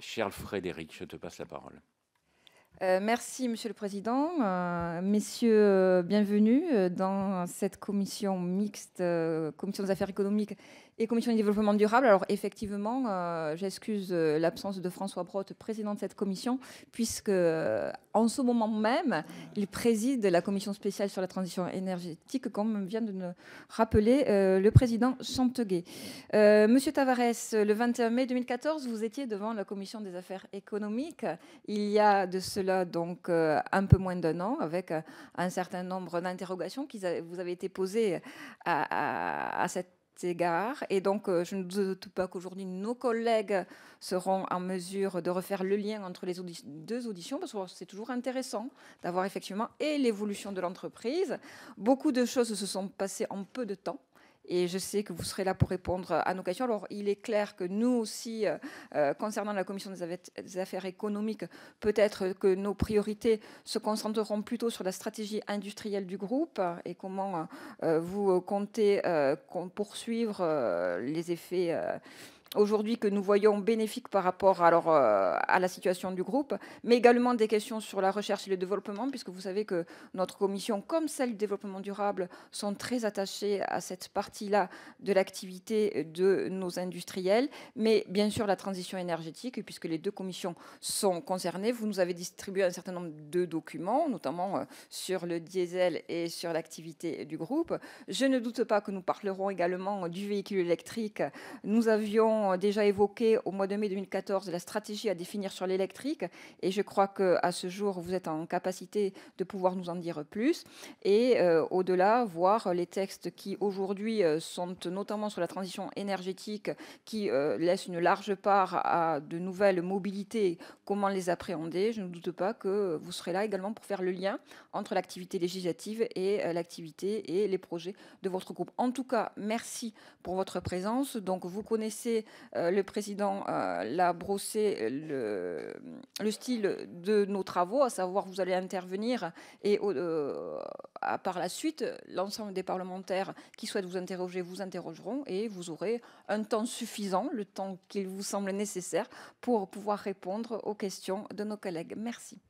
Charles Frédéric, je te passe la parole. Euh, merci, Monsieur le Président. Euh, messieurs, euh, bienvenue dans cette commission mixte, commission des affaires économiques et commission du développement durable. Alors, effectivement, j'excuse l'absence de François Brotte, président de cette commission, puisque en ce moment même, il préside la commission spéciale sur la transition énergétique, comme vient de nous rappeler le président Chanteguet. Monsieur Tavares, le 21 mai 2014, vous étiez devant la commission des affaires économiques. Il y a de cela donc euh, un peu moins d'un an, avec euh, un certain nombre d'interrogations qui vous avaient été posées à, cet égard. Et donc, euh, je ne doute pas qu'aujourd'hui, nos collègues seront en mesure de refaire le lien entre les deux auditions, parce que c'est toujours intéressant d'avoir effectivement et l'évolution de l'entreprise. Beaucoup de choses se sont passées en peu de temps et je sais que vous serez là pour répondre à nos questions. Alors, il est clair que nous aussi, euh, euh, concernant la commission des affaires économiques, peut-être que nos priorités se concentreront plutôt sur la stratégie industrielle du groupe et comment euh, vous comptez poursuivre les effets aujourd'hui que nous voyons bénéfique par rapport à, euh, à la situation du groupe, mais également des questions sur la recherche et le développement, puisque vous savez que notre commission, comme celle du développement durable, sont très attachées à cette partie-là de l'activité de nos industriels, mais bien sûr la transition énergétique, puisque les deux commissions sont concernées. Vous nous avez distribué un certain nombre de documents, notamment euh, sur le diesel et sur l'activité du groupe. Je ne doute pas que nous parlerons également du véhicule électrique. Nous avions euh, déjà évoqué au mois de mai 2014 la stratégie à définir sur l'électrique et je crois qu'à ce jour, vous êtes en capacité de pouvoir nous en dire plus et euh, au-delà, voir les textes qui aujourd'hui euh, sont notamment sur la transition énergétique qui laisse une large part à de nouvelles mobilités, comment les appréhender. Je ne doute pas que vous serez là également pour faire le lien entre l'activité législative et l'activité et les projets de votre groupe. En tout cas, merci pour votre présence. Donc, vous connaissez euh, le président euh, l'a brossé euh, le, le, style de nos travaux, à savoir vous allez intervenir et par la suite, l'ensemble des parlementaires qui souhaitent vous interroger vous interrogeront et vous aurez un temps suffisant, le temps qu'il vous semble nécessaire pour pouvoir répondre aux questions de nos collègues. Merci.